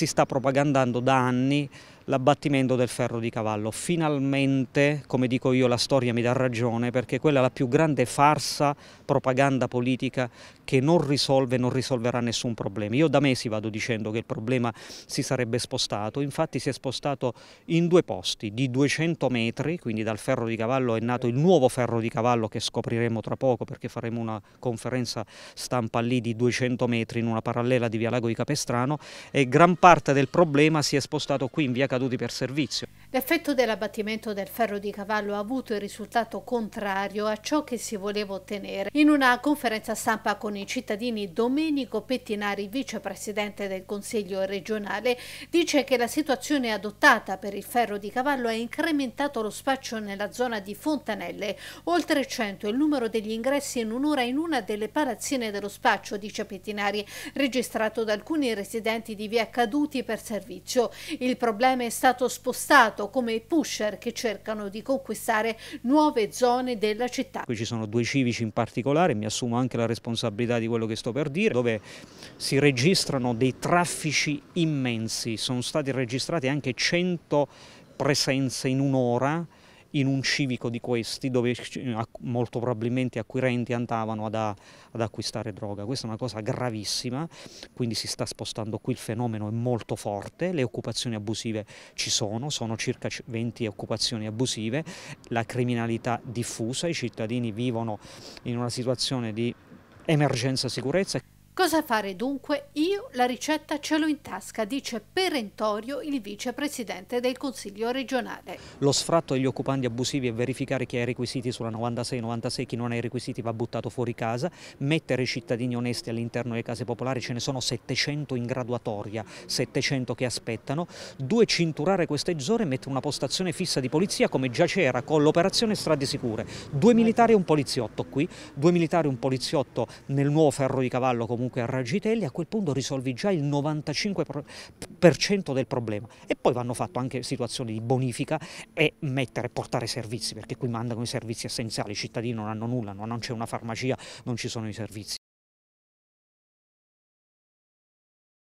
si sta propagandando da anni l'abbattimento del ferro di cavallo. Finalmente, come dico io, la storia mi dà ragione perché quella è la più grande farsa, propaganda politica che non risolve, non risolverà nessun problema. Io da mesi vado dicendo che il problema si sarebbe spostato, infatti si è spostato in due posti, di 200 metri, quindi dal ferro di cavallo è nato il nuovo ferro di cavallo che scopriremo tra poco perché faremo una conferenza stampa lì di 200 metri in una parallela di Via Lago di Capestrano e gran parte del problema si è spostato qui in Via Cadore gratuiti per servizio. L'effetto dell'abbattimento del ferro di cavallo ha avuto il risultato contrario a ciò che si voleva ottenere. In una conferenza stampa con i cittadini, Domenico Pettinari, vicepresidente del Consiglio regionale, dice che la situazione adottata per il ferro di cavallo ha incrementato lo spaccio nella zona di Fontanelle. Oltre 100 il numero degli ingressi in un'ora in una delle palazzine dello spaccio, dice Pettinari, registrato da alcuni residenti di via Caduti per servizio. Il problema è stato spostato usato come pusher che cercano di conquistare nuove zone della città. Qui ci sono due civici in particolare, mi assumo anche la responsabilità di quello che sto per dire, dove si registrano dei traffici immensi, sono stati registrati anche 100 presenze in un'ora, in un civico di questi dove molto probabilmente acquirenti andavano ad, a, ad, acquistare droga. Questa è una cosa gravissima, quindi si sta spostando qui, il fenomeno è molto forte, le occupazioni abusive ci sono, sono circa 20 occupazioni abusive, la criminalità diffusa, i cittadini vivono in una situazione di emergenza sicurezza. Cosa fare dunque? Io la ricetta ce l'ho in tasca, dice perentorio il vicepresidente del Consiglio regionale. Lo sfratto agli occupanti abusivi e verificare chi ha i requisiti sulla 96-96, chi non ha i requisiti va buttato fuori casa, mettere i cittadini onesti all'interno delle case popolari, ce ne sono 700 in graduatoria, 700 che aspettano, due cinturare quest'ezzore e mettere una postazione fissa di polizia come già c'era con l'operazione strade sicure, due militari e un poliziotto qui, due militari e un poliziotto nel nuovo ferro di cavallo comunque comunque a raggitelli, a quel punto risolvi già il 95% del problema. E poi vanno fatte anche situazioni di bonifica e mettere e portare servizi, perché qui mandano i servizi essenziali, i cittadini non hanno nulla, non c'è una farmacia, non ci sono i servizi.